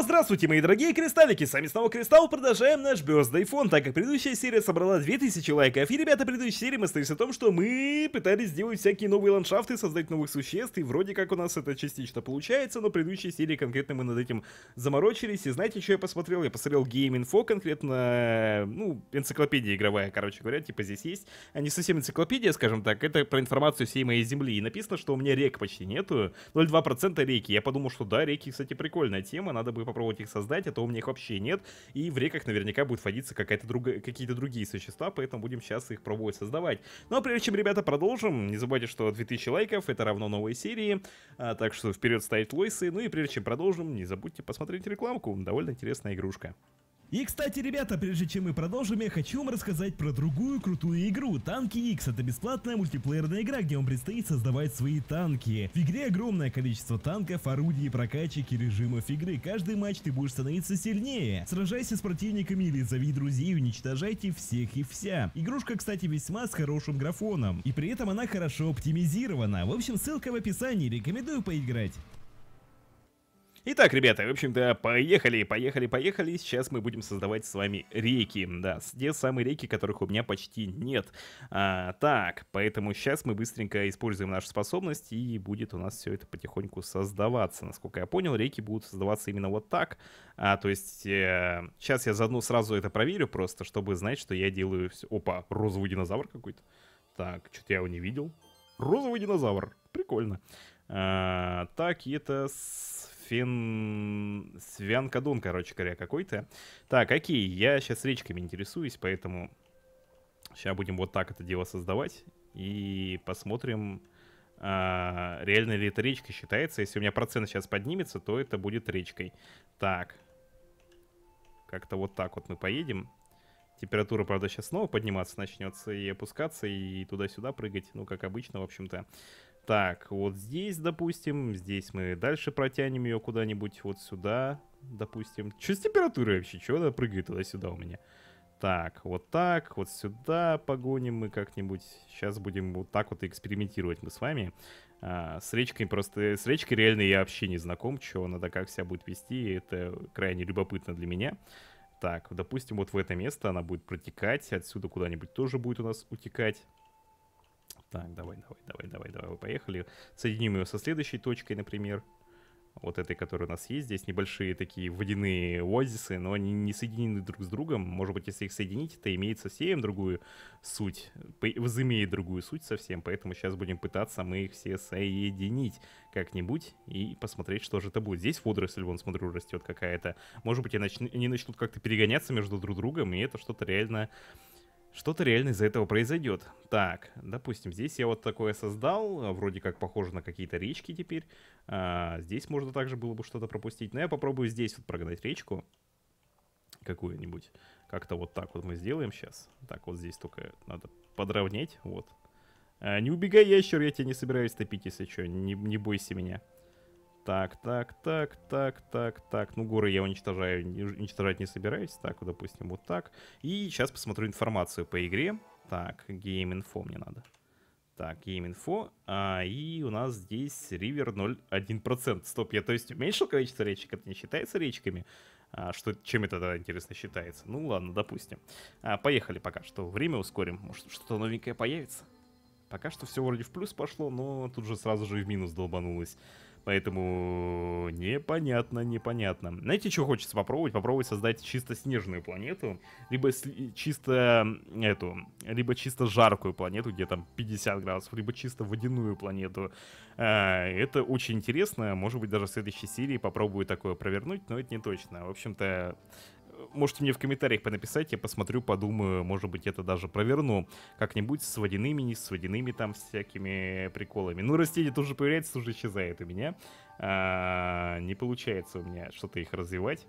снова здравствуйте, мои дорогие кристаллики, с вами снова Кристалл, продолжаем наш Birthday Фон, так как предыдущая серия собрала 2000 лайков, и, ребята, предыдущей серии мы остались о том, что мы пытались сделать всякие новые ландшафты, создать новых существ, и вроде как у нас это частично получается, но в предыдущей серии конкретно мы над этим заморочились, и знаете, что я посмотрел? Я посмотрел Game Info, конкретно, ну, энциклопедия игровая, короче говоря, типа здесь есть, а не совсем энциклопедия, скажем так, это про информацию всей моей земли, и написано, что у меня рек почти нету, 0,2% реки, я подумал, что да, реки, кстати, прикольная тема, надо бы попробовать их создать, а то у меня их вообще нет. И в реках наверняка будет водиться какая-то другая, какие-то другие существа, поэтому будем сейчас их пробовать создавать. Ну а прежде чем, ребята, продолжим, не забывайте, что 2000 лайков это равно новой серии, а, так что вперед ставить лойсы. Ну и прежде чем продолжим, не забудьте посмотреть рекламку, довольно интересная игрушка. И, кстати, ребята, прежде чем мы продолжим, я хочу вам рассказать про другую крутую игру. Танки X — это бесплатная мультиплеерная игра, где вам предстоит создавать свои танки. В игре огромное количество танков, орудий, прокачек и режимов игры. Каждый матч ты будешь становиться сильнее. Сражайся с противниками или зови друзей, уничтожайте всех и вся. Игрушка, кстати, весьма с хорошим графоном. И при этом она хорошо оптимизирована. В общем, ссылка в описании, рекомендую поиграть. Итак, ребята, в общем-то, поехали, поехали, поехали. Сейчас мы будем создавать с вами реки. Да, те самые реки, которых у меня почти нет. А, так, поэтому сейчас мы быстренько используем нашу способность, и будет у нас все это потихоньку создаваться. Насколько я понял, реки будут создаваться именно вот так. А, то есть, э, сейчас я заодно сразу это проверю просто, чтобы знать, что я делаю... Все... Опа, розовый динозавр какой-то. Так, что-то я его не видел. Розовый динозавр. Прикольно. А, так, и это Свен... Свянкадун, короче говоря, какой-то. Так, какие? я сейчас речками интересуюсь, поэтому сейчас будем вот так это дело создавать. И посмотрим, а, реально ли это речка считается. Если у меня процент сейчас поднимется, то это будет речкой. Так. Как-то вот так вот мы поедем. Температура, правда, сейчас снова подниматься начнется и опускаться, и туда-сюда прыгать, ну, как обычно, в общем-то. Так, вот здесь, допустим, здесь мы дальше протянем ее куда-нибудь вот сюда, допустим. Что с температурой вообще? Чего она прыгает туда-сюда у меня? Так, вот так, вот сюда погоним мы как-нибудь. Сейчас будем вот так вот экспериментировать мы с вами. А, с речкой просто... С речкой реально я вообще не знаком, что она как себя будет вести. И это крайне любопытно для меня. Так, допустим, вот в это место она будет протекать. Отсюда куда-нибудь тоже будет у нас утекать. Так, давай, давай, давай, давай, давай, поехали. Соединим ее со следующей точкой, например. Вот этой, которая у нас есть. Здесь небольшие такие водяные оазисы, но они не соединены друг с другом. Может быть, если их соединить, это имеет совсем другую суть. Возымеет другую суть совсем. Поэтому сейчас будем пытаться мы их все соединить как-нибудь и посмотреть, что же это будет. Здесь водоросль, вон, смотрю, растет какая-то. Может быть, они начнут как-то перегоняться между друг другом, и это что-то реально что-то реально из-за этого произойдет. Так, допустим, здесь я вот такое создал. А, вроде как похоже на какие-то речки теперь. А, здесь можно также было бы что-то пропустить. Но я попробую здесь вот прогнать речку. Какую-нибудь. Как-то вот так вот мы сделаем сейчас. Так, вот здесь только надо подровнять. Вот. А, не убегай, ящер, я тебя не собираюсь топить, если что. Не, не бойся меня. Так, так, так, так, так, так. Ну, горы я уничтожаю, уничтожать не собираюсь. Так, допустим, вот так. И сейчас посмотрю информацию по игре. Так, гейм-инфо мне надо. Так, гейм-инфо. А, и у нас здесь ривер 0,1%. Стоп, я, то есть, уменьшил количество речек? Это не считается речками? А, что, чем это, интересно, считается? Ну, ладно, допустим. А, поехали пока что. Время ускорим. Может, что-то новенькое появится? Пока что все вроде в плюс пошло, но тут же сразу же и в минус долбанулось. Поэтому э, непонятно, непонятно. Знаете, что хочется попробовать? Попробовать создать чисто снежную планету, либо э, чисто эту, либо чисто жаркую планету, где там 50 градусов, либо чисто водяную планету. А, это очень интересно. Может быть, даже в следующей серии попробую такое провернуть, но это не точно. В общем-то, можете мне в комментариях понаписать, я посмотрю, подумаю, может быть, это даже проверну как-нибудь с водяными, не с водяными там всякими приколами. Ну, растения тоже появляются, тоже исчезает у меня. А, не получается у меня что-то их развивать.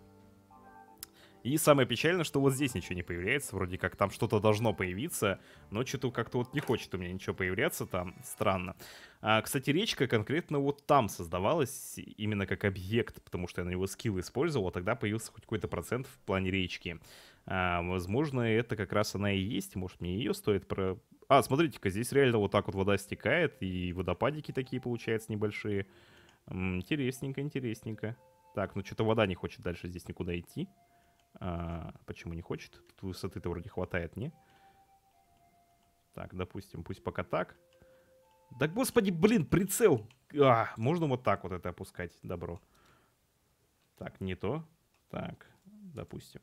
И самое печальное, что вот здесь ничего не появляется, вроде как там что-то должно появиться, но что-то как-то вот не хочет у меня ничего появляться там, странно. А, кстати, речка конкретно вот там создавалась именно как объект, потому что я на него скилл использовал, а тогда появился хоть какой-то процент в плане речки. А, возможно, это как раз она и есть, может мне ее стоит про... А, смотрите-ка, здесь реально вот так вот вода стекает, и водопадики такие получаются небольшие. Интересненько, интересненько. Так, ну что-то вода не хочет дальше здесь никуда идти. А, почему не хочет? Тут высоты-то вроде хватает, не? Так, допустим, пусть пока так. Да господи, блин, прицел! А, можно вот так вот это опускать, добро. Так, не то. Так, допустим.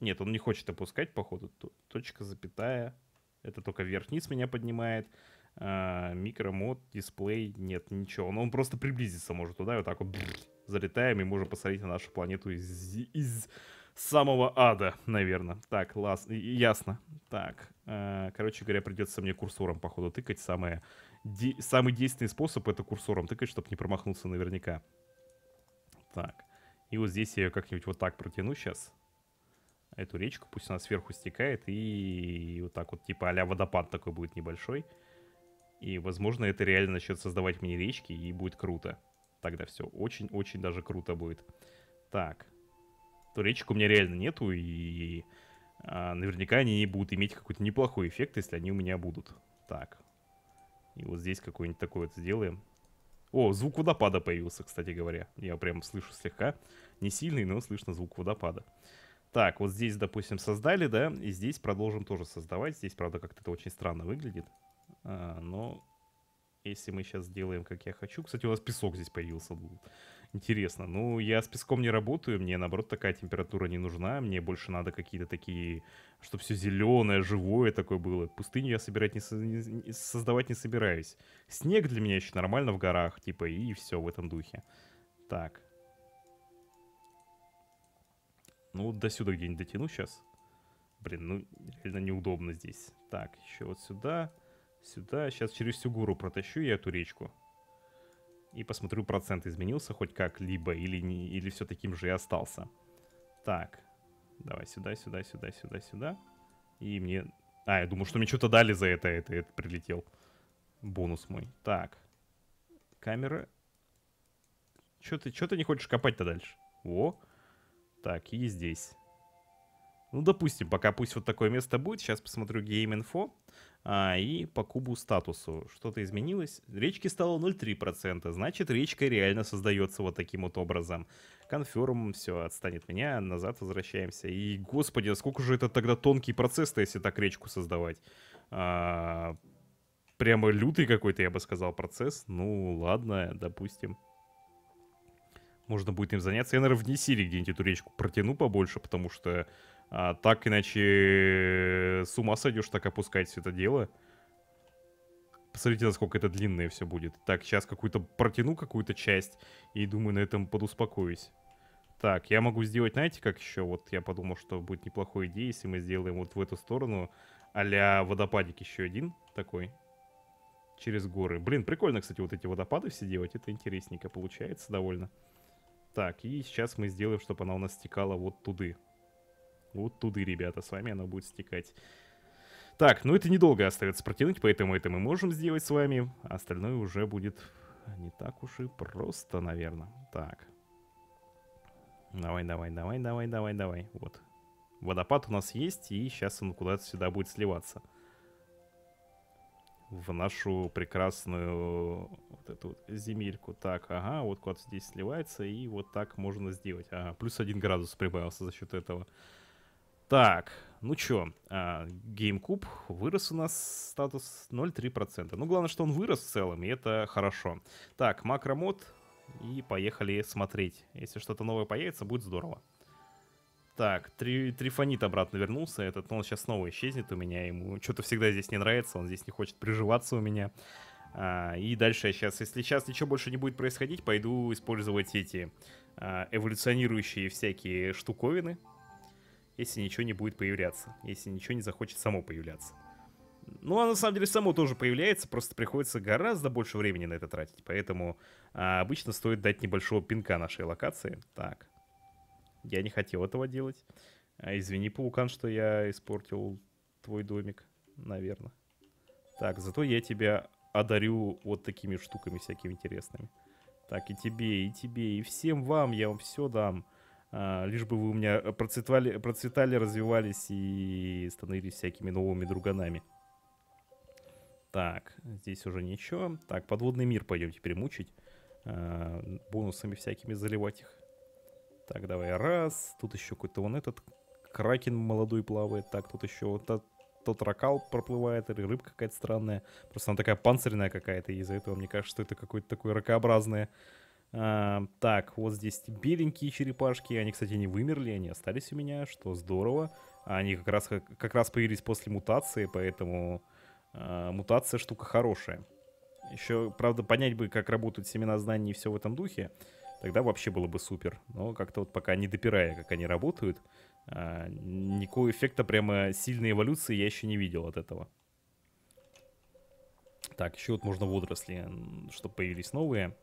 Нет, он не хочет опускать, походу. Точка, запятая. Это только вверх-вниз меня поднимает. А, микромод, дисплей, нет, ничего. Но ну, он просто приблизиться может туда и вот так вот залетаем и можем посмотреть на нашу планету из, из самого ада, наверное. Так, лас, ясно. Так, э, короче говоря, придется мне курсором, походу, тыкать. Самое, де, самый действенный способ это курсором тыкать, чтобы не промахнуться наверняка. Так, и вот здесь я ее как-нибудь вот так протяну сейчас. Эту речку, пусть она сверху стекает, и, и вот так вот, типа а водопад такой будет небольшой. И, возможно, это реально начнет создавать мне речки, и будет круто. Тогда все очень-очень даже круто будет. Так. Туречек у меня реально нету, и а, наверняка они не будут иметь какой-то неплохой эффект, если они у меня будут. Так. И вот здесь какой-нибудь такой вот сделаем. О, звук водопада появился, кстати говоря. Я прям слышу слегка. Не сильный, но слышно звук водопада. Так, вот здесь, допустим, создали, да, и здесь продолжим тоже создавать. Здесь, правда, как-то это очень странно выглядит. А, но если мы сейчас сделаем, как я хочу. Кстати, у нас песок здесь появился. Интересно. Ну, я с песком не работаю, мне, наоборот, такая температура не нужна. Мне больше надо какие-то такие, чтобы все зеленое, живое такое было. Пустыню я собирать не, не, создавать не собираюсь. Снег для меня еще нормально в горах, типа, и все в этом духе. Так. Ну, вот до сюда где-нибудь дотяну сейчас. Блин, ну, реально неудобно здесь. Так, еще вот сюда. Сюда. Сюда. Сейчас через всю гору протащу я эту речку. И посмотрю, процент изменился хоть как-либо или, не, или все таким же и остался. Так. Давай сюда, сюда, сюда, сюда, сюда. И мне... А, я думаю что мне что-то дали за это, это, это прилетел. Бонус мой. Так. Камера. Чё ты, чё ты не хочешь копать-то дальше? О. Так, и здесь. Ну, допустим, пока пусть вот такое место будет. Сейчас посмотрю гейм инфо а, и по кубу статусу. Что-то изменилось. Речки стало 0,3%, значит речка реально создается вот таким вот образом. Конферм, все, отстанет меня, назад возвращаемся. И, господи, сколько же это тогда тонкий процесс-то, если так речку создавать? А, прямо лютый какой-то, я бы сказал, процесс. Ну, ладно, допустим. Можно будет им заняться. Я, наверное, в Несире где-нибудь эту речку протяну побольше, потому что а так иначе э, с ума сойдешь так опускать все это дело. Посмотрите, насколько это длинное все будет. Так, сейчас какую-то протяну какую-то часть и думаю на этом подуспокоюсь. Так, я могу сделать, знаете, как еще? Вот я подумал, что будет неплохой идеей, если мы сделаем вот в эту сторону а водопадик еще один такой через горы. Блин, прикольно, кстати, вот эти водопады все делать. Это интересненько получается довольно. Так, и сейчас мы сделаем, чтобы она у нас стекала вот туда. Вот туды, ребята, с вами оно будет стекать. Так, ну это недолго остается протянуть, поэтому это мы можем сделать с вами. остальное уже будет не так уж и просто, наверное. Так. Давай, давай, давай, давай, давай, давай. Вот. Водопад у нас есть, и сейчас он куда-то сюда будет сливаться. В нашу прекрасную вот эту вот земельку. Так, ага, вот куда-то здесь сливается, и вот так можно сделать. Ага, плюс один градус прибавился за счет этого. Так, ну чё, а, GameCube вырос у нас статус 0,3%. Ну, главное, что он вырос в целом, и это хорошо. Так, макромод, и поехали смотреть. Если что-то новое появится, будет здорово. Так, три, Трифонит обратно вернулся. Этот, ну, он сейчас снова исчезнет у меня. Ему что-то всегда здесь не нравится, он здесь не хочет приживаться у меня. А, и дальше я сейчас, если сейчас ничего больше не будет происходить, пойду использовать эти а, эволюционирующие всякие штуковины если ничего не будет появляться, если ничего не захочет само появляться. Ну, а на самом деле само тоже появляется, просто приходится гораздо больше времени на это тратить, поэтому а, обычно стоит дать небольшого пинка нашей локации. Так, я не хотел этого делать. А, извини, паукан, что я испортил твой домик, наверное. Так, зато я тебя одарю вот такими штуками всякими интересными. Так, и тебе, и тебе, и всем вам я вам все дам. А, лишь бы вы у меня э, процветали, процветали развивались и становились всякими новыми друганами. Так, здесь уже ничего. Так, подводный мир пойдем теперь мучить. А, бонусами всякими заливать их. Так, давай, раз. Тут еще какой-то вон этот кракен молодой плавает. Так, тут еще вот тот, тот ракал проплывает, или рыбка какая-то странная. Просто она такая панцирная какая-то, и из-за этого мне кажется, что это какое-то такое ракообразное так, вот здесь беленькие черепашки. Они, кстати, не вымерли, они остались у меня, что здорово. Они как раз, как раз появились после мутации, поэтому а, мутация штука хорошая. Еще, правда, понять бы, как работают семена знаний и все в этом духе. Тогда вообще было бы супер. Но как-то вот пока не допирая, как они работают, а, никакого эффекта прямо сильной эволюции я еще не видел от этого. Так, еще вот можно водоросли, чтобы появились новые.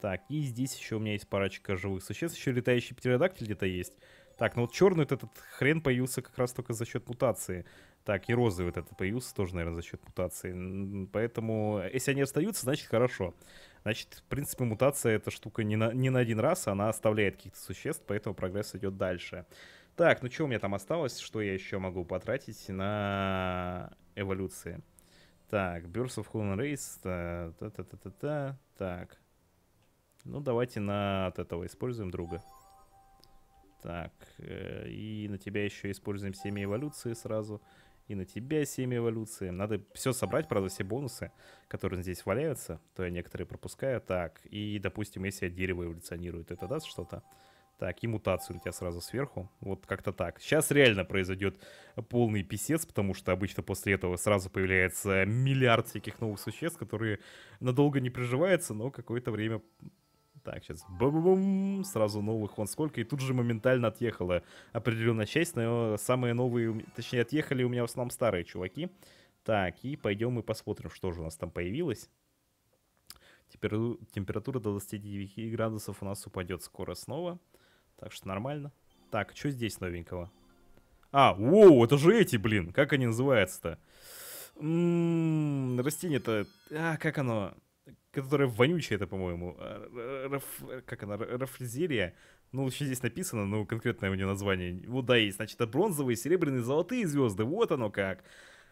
Так, и здесь еще у меня есть парочка живых существ. Еще летающий птеродактиль где-то есть. Так, ну вот черный вот этот хрен появился как раз только за счет мутации. Так, и розовый вот этот появился тоже, наверное, за счет мутации. Поэтому, э, если они остаются, значит хорошо. Значит, в принципе, мутация эта штука не на, не на один раз, она оставляет каких-то существ, поэтому прогресс идет дальше. Так, ну что у меня там осталось, что я еще могу потратить на эволюции? Так, Burst of Human Race, та-та-та-та-та, так... Ну, давайте на от этого используем друга. Так, э, и на тебя еще используем семя эволюции сразу. И на тебя семя эволюции. Надо все собрать, правда, все бонусы, которые здесь валяются. То я некоторые пропускаю. Так, и, допустим, если дерево эволюционирует, это даст что-то? Так, и мутацию у тебя сразу сверху. Вот как-то так. Сейчас реально произойдет полный писец, потому что обычно после этого сразу появляется миллиард всяких новых существ, которые надолго не приживаются, но какое-то время так, сейчас бум-бум, сразу новых вон сколько, и тут же моментально отъехала определенная часть, но самые новые, точнее, отъехали у меня в основном старые чуваки. Так, и пойдем мы посмотрим, что же у нас там появилось. Теперь Температура до 29 градусов у нас упадет скоро снова. Так что нормально. Так, что здесь новенького? А, воу, это же эти, блин. Как они называются-то? М-м, растение-то... А, как оно? которая вонючая, это, по-моему. Э, э, Раф... Э, как она? Рафлизерия. Ну, еще здесь написано, ну, конкретное у нее название. Вот ну да, есть. Значит, это бронзовые, серебряные, золотые звезды. Вот оно как.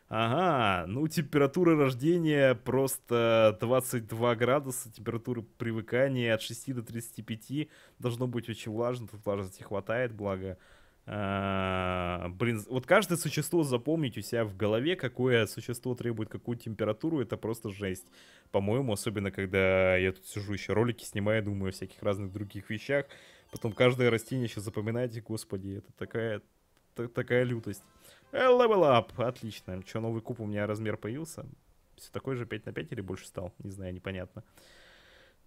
Ага, ну температура рождения просто 22 градуса, температура привыкания от 6 до 35 должно быть очень влажно, тут влажности хватает, благо. А, блин, вот каждое существо запомнить у себя в голове, какое существо требует какую температуру, это просто жесть. По-моему, особенно когда я тут сижу еще ролики снимаю, думаю о всяких разных других вещах. Потом каждое растение еще запоминайте, господи, это такая, та такая лютость. Э, level up, отлично. Че, новый куб у меня размер появился? Все такой же 5 на 5 или больше стал? Не знаю, непонятно. Uh,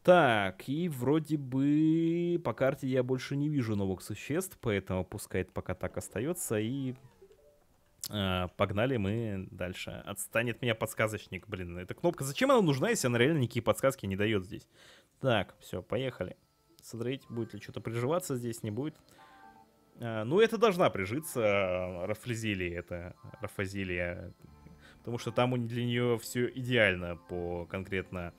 так, и вроде бы по карте я больше не вижу новых существ, поэтому пускай это пока так остается. И э, погнали мы дальше. Отстанет меня подсказочник, блин. Эта кнопка, зачем она нужна, если она реально никакие подсказки не дает здесь? Так, все, поехали. Смотреть, будет ли что-то приживаться здесь, не будет. Э, ну, это должна прижиться, а, рафазилия это, рафазилия. Потому что там для нее все идеально по конкретно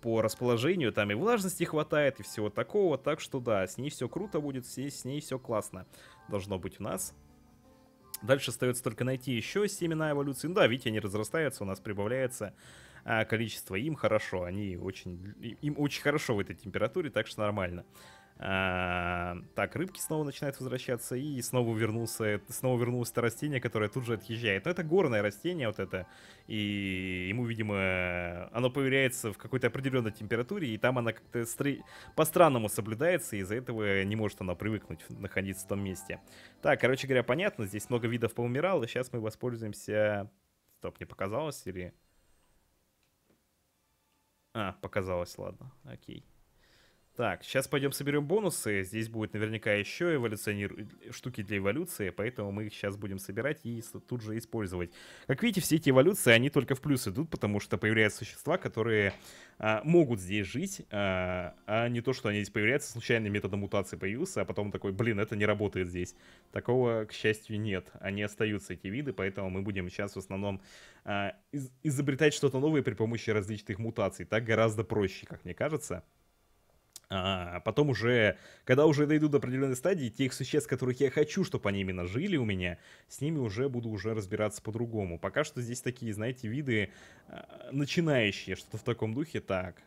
по расположению, там и влажности хватает, и всего такого, так что да, с ней все круто будет, с ней, с ней все классно должно быть у нас. Дальше остается только найти еще семена эволюции. Ну да, видите, они разрастаются, у нас прибавляется а, количество им хорошо. Они очень, им очень хорошо в этой температуре, так что нормально. Э, так, рыбки снова начинают возвращаться, и снова, вернулся, снова вернулось это растение, которое тут же отъезжает. Но это горное растение вот это, и ему, видимо, оно появляется в какой-то определенной температуре, и там она как-то стри... по-странному соблюдается, и из-за этого не может она привыкнуть находиться в том месте. Так, короче говоря, понятно, здесь много видов поумирало, сейчас мы воспользуемся... Стоп, не показалось или... А, показалось, ладно, окей. Так, сейчас пойдем соберем бонусы. Здесь будет наверняка еще эволюционер... штуки для эволюции, поэтому мы их сейчас будем собирать и тут же использовать. Как видите, все эти эволюции, они только в плюс идут, потому что появляются существа, которые а, могут здесь жить, а, а не то, что они здесь появляются, случайным методом мутации появился, а потом такой, блин, это не работает здесь. Такого, к счастью, нет. Они остаются, эти виды, поэтому мы будем сейчас в основном а, из изобретать что-то новое при помощи различных мутаций. Так гораздо проще, как мне кажется. А, а потом уже, когда уже дойду до определенной стадии, тех существ, которых я хочу, чтобы они именно жили у меня, с ними уже буду уже разбираться по-другому. Пока что здесь такие, знаете, виды а, начинающие, что-то в таком духе. Так,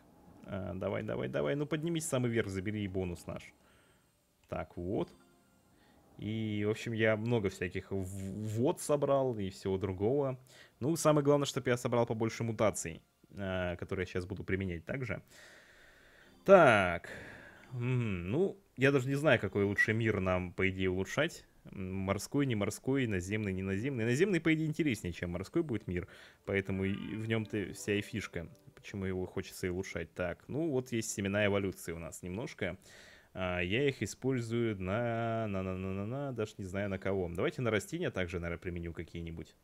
давай, давай, давай, ну поднимись самый верх, забери и бонус наш. Так, вот. И, в общем, я много всяких ввод собрал и всего другого. Ну, самое главное, чтобы я собрал побольше мутаций, которые я сейчас буду применять также. Так, ну, я даже не знаю, какой лучше мир нам, по идее, улучшать. Морской, не морской, наземный, не наземный. Наземный, по идее, интереснее, чем морской будет мир. Поэтому в нем-то вся и фишка, почему его хочется и улучшать. Так, ну вот есть семена эволюции у нас немножко. А, я их использую на... на, на, на, на, на даже не знаю на кого. Давайте на растения также, наверное, применю какие-нибудь.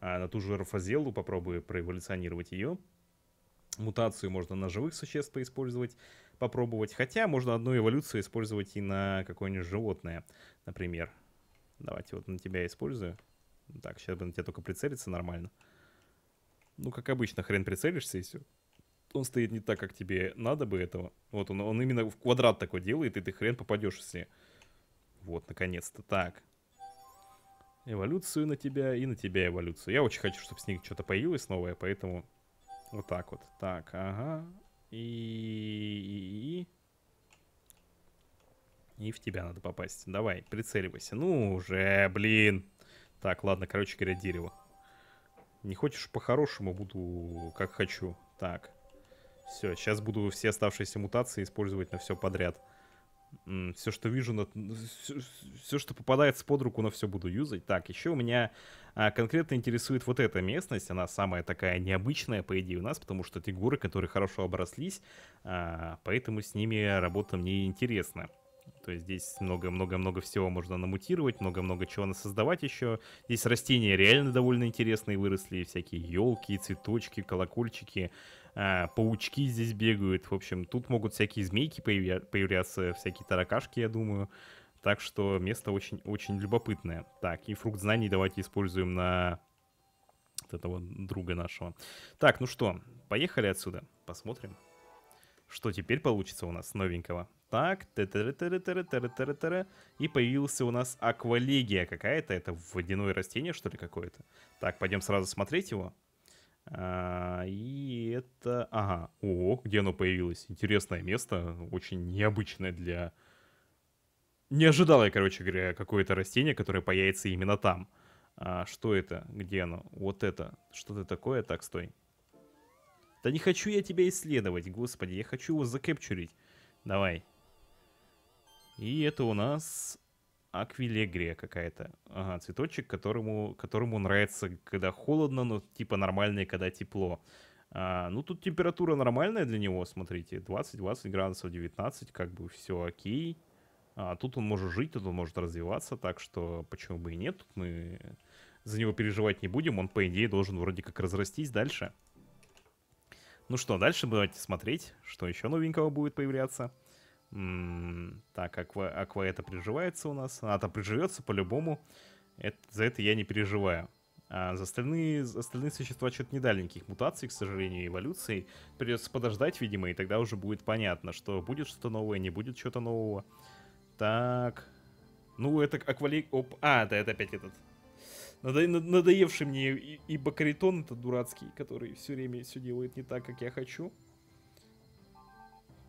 А на ту же Рафазеллу попробую проэволюционировать ее. Мутацию можно на живых существ поиспользовать, попробовать. Хотя можно одну эволюцию использовать и на какое-нибудь животное, например. Давайте вот на тебя использую. Так, сейчас бы на тебя только прицелиться нормально. Ну, как обычно, хрен прицелишься и все. Он стоит не так, как тебе надо бы этого. Вот он, он именно в квадрат такой делает, и ты хрен попадешь, если... Вот, наконец-то. Так. Эволюцию на тебя и на тебя эволюцию. Я очень хочу, чтобы с ней что-то появилось новое, поэтому вот так вот. Так, ага. И... И, и... в тебя надо попасть. Давай, прицеливайся. Ну уже, блин. Так, ладно, короче говоря, дерево. Не хочешь по-хорошему, буду как хочу. Так. Все, сейчас буду все оставшиеся мутации использовать на все подряд все, что вижу, на... все, что попадается под руку, на все буду юзать. Так, еще у меня а, конкретно интересует вот эта местность. Она самая такая необычная, по идее, у нас, потому что эти горы, которые хорошо оброслись, а, поэтому с ними работа мне интересна. То есть здесь много-много-много всего можно намутировать, много-много чего насоздавать еще. Здесь растения реально довольно интересные выросли, всякие елки, цветочки, колокольчики а, паучки здесь бегают. В общем, тут могут всякие змейки появля- появляться, всякие таракашки, я думаю. Так что место очень-очень любопытное. Так, и фрукт знаний давайте используем на вот этого друга нашего. Так, ну что, поехали отсюда. Посмотрим, что теперь получится у нас новенького. Так, и появился у нас аквалегия какая-то. Это водяное растение, что ли, какое-то? Так, пойдем сразу смотреть его. А, и это... Ага, ого, где оно появилось? Интересное место, очень необычное для... Не ожидал я, короче говоря, какое-то растение, которое появится именно там. А, что это? Где оно? Вот это. Что-то такое? Так, стой. Да не хочу я тебя исследовать, господи. Я хочу его закэпчурить. Давай. И это у нас аквилегрия какая-то. Ага, цветочек, которому, которому нравится, когда холодно, но типа нормальное, когда тепло. А, ну, тут температура нормальная для него, смотрите, 20-20 градусов, 19, как бы все окей. А тут он может жить, тут он может развиваться, так что почему бы и нет, тут мы за него переживать не будем, он, по идее, должен вроде как разрастись дальше. Ну что, дальше давайте смотреть, что еще новенького будет появляться. Так, Аква, Аква это приживается у нас. Она-то приживется по-любому. Это, за это я не переживаю. А за остальные, остальные существа что-то не дали никаких мутаций, к сожалению, эволюции Придется подождать, видимо, и тогда уже будет понятно, что будет что-то новое, не будет что-то нового. Так. Ну, это аквалик... Оп. А, да, это опять этот. Надо... Надоевший мне и, и бакаритон, это дурацкий, который все время все делает не так, как я хочу.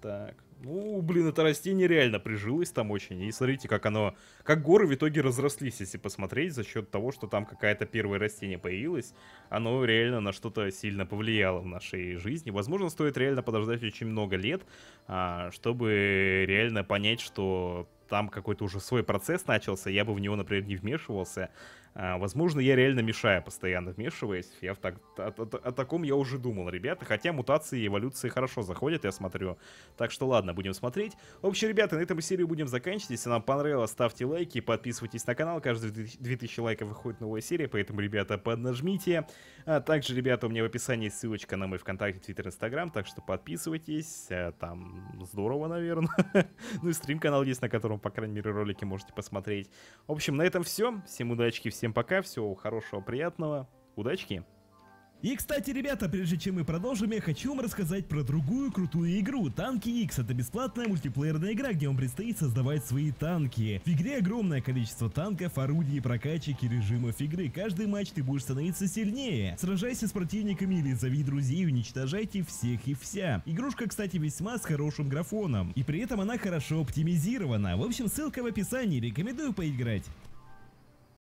Так, ну, блин, это растение реально прижилось там очень. И смотрите, как оно, как горы в итоге разрослись, если посмотреть, за счет того, что там какая-то первое растение появилось. Оно реально на что-то сильно повлияло в нашей жизни. Возможно, стоит реально подождать очень много лет, а, чтобы реально понять, что там какой-то уже свой процесс начался, я бы в него, например, не вмешивался, а, возможно, я реально мешаю постоянно вмешиваясь. Я так, о, о, о таком я уже думал, ребята. Хотя мутации и эволюции хорошо заходят, я смотрю. Так что ладно, будем смотреть. В общем, ребята, на этом серию будем заканчивать. Если вам понравилось, ставьте лайки, подписывайтесь на канал. Каждые 2000 лайков выходит новая серия, поэтому, ребята, поднажмите. А также, ребята, у меня в описании ссылочка на мой ВКонтакте, Твиттер, Инстаграм. Так что подписывайтесь. Э, там здорово, наверное. ну и стрим-канал есть, на котором, по крайней мере, ролики можете посмотреть. В общем, на этом все. Всем удачи, всем Всем пока, всего хорошего, приятного, удачки! И, кстати, ребята, прежде чем мы продолжим, я хочу вам рассказать про другую крутую игру. Танки X — это бесплатная мультиплеерная игра, где вам предстоит создавать свои танки. В игре огромное количество танков, орудий, прокачек и режимов игры. Каждый матч ты будешь становиться сильнее. Сражайся с противниками или зови друзей, уничтожайте всех и вся. Игрушка, кстати, весьма с хорошим графоном. И при этом она хорошо оптимизирована. В общем, ссылка в описании, рекомендую поиграть.